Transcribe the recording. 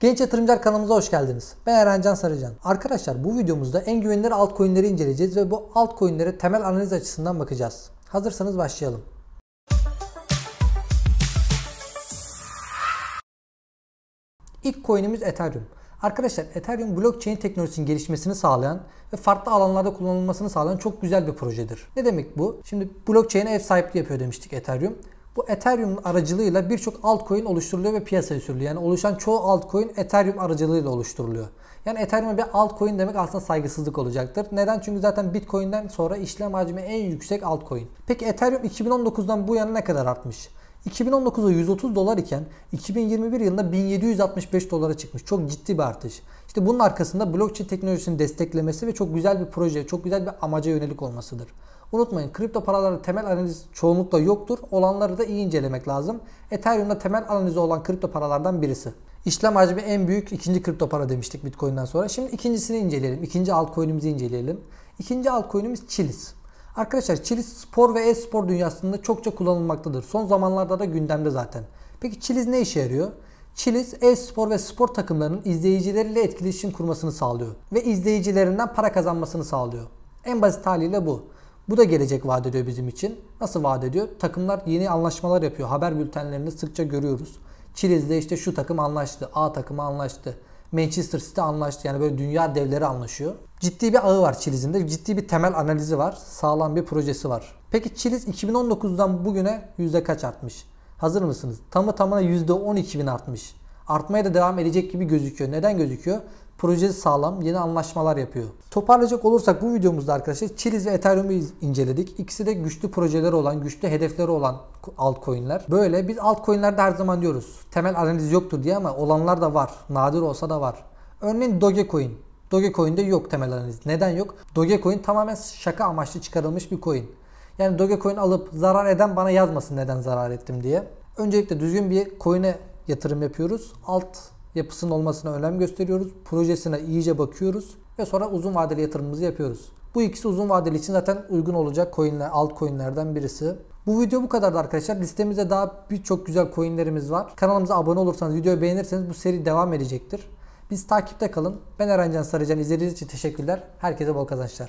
Genç Yatırımcılar kanalımıza hoş geldiniz. Ben Erencan Sarıcan. Arkadaşlar bu videomuzda en güvenilir altcoin'leri inceleyeceğiz ve bu altcoin'lere temel analiz açısından bakacağız. Hazırsanız başlayalım. İlk coin'imiz Ethereum. Arkadaşlar Ethereum blockchain teknolojisinin gelişmesini sağlayan ve farklı alanlarda kullanılmasını sağlayan çok güzel bir projedir. Ne demek bu? Şimdi blockchain'e ev sahipliği yapıyor demiştik Ethereum. Bu Ethereum aracılığıyla birçok altcoin oluşturuluyor ve piyasaya sürülüyor. Yani oluşan çoğu altcoin Ethereum aracılığıyla oluşturuluyor. Yani Ethereum'e bir altcoin demek aslında saygısızlık olacaktır. Neden? Çünkü zaten Bitcoin'den sonra işlem hacmi en yüksek altcoin. Peki Ethereum 2019'dan bu yana ne kadar artmış? 2019'da 130 dolar iken 2021 yılında 1765 dolara çıkmış. Çok ciddi bir artış. İşte bunun arkasında blockchain teknolojisini desteklemesi ve çok güzel bir proje, çok güzel bir amaca yönelik olmasıdır. Unutmayın kripto paraların temel analiz çoğunlukla yoktur. Olanları da iyi incelemek lazım. Ethereum'da temel analizi olan kripto paralardan birisi. İşlem hacmi en büyük ikinci kripto para demiştik Bitcoin'den sonra. Şimdi ikincisini inceleyelim. İkinci altcoin'imizi inceleyelim. İkinci altcoin'imiz Chilis. Arkadaşlar çiliz spor ve e-spor dünyasında çokça kullanılmaktadır. Son zamanlarda da gündemde zaten. Peki çiliz ne işe yarıyor? Çiliz e-spor ve spor takımlarının izleyicileriyle etkileşim kurmasını sağlıyor ve izleyicilerinden para kazanmasını sağlıyor. En basit haliyle bu. Bu da gelecek vaat ediyor bizim için. Nasıl vaat ediyor? Takımlar yeni anlaşmalar yapıyor. Haber bültenlerinde sıkça görüyoruz. Çiliz'de işte şu takım anlaştı, A takımı anlaştı. Manchester City anlaştı. Yani böyle dünya devleri anlaşıyor. Ciddi bir ağı var Çiliz'in de. Ciddi bir temel analizi var. Sağlam bir projesi var. Peki Çiliz 2019'dan bugüne yüzde kaç artmış? Hazır mısınız? Tamı tamına %12 bin artmış artmaya da devam edecek gibi gözüküyor. Neden gözüküyor? Proje sağlam, yeni anlaşmalar yapıyor. Toparlayacak olursak bu videomuzda arkadaşlar Chiliz ve Ethereum'u inceledik. İkisi de güçlü projeleri olan, güçlü hedefleri olan altcoin'ler. Böyle biz altcoin'lerde her zaman diyoruz. Temel analiz yoktur diye ama olanlar da var. Nadir olsa da var. Örneğin Dogecoin. Dogecoin'de yok temel analiz. Neden yok? Dogecoin tamamen şaka amaçlı çıkarılmış bir coin. Yani Dogecoin alıp zarar eden bana yazmasın neden zarar ettim diye. Öncelikle düzgün bir coin'e yatırım yapıyoruz. Alt yapısının olmasına önem gösteriyoruz. Projesine iyice bakıyoruz ve sonra uzun vadeli yatırımımızı yapıyoruz. Bu ikisi uzun vadeli için zaten uygun olacak coinler, alt coinlerden birisi. Bu video bu kadardı arkadaşlar. Listemizde daha birçok güzel coinlerimiz var. Kanalımıza abone olursanız, videoyu beğenirseniz bu seri devam edecektir. Biz takipte kalın. Ben Erencan Sarıcan izlediğiniz için teşekkürler. Herkese bol kazançlar.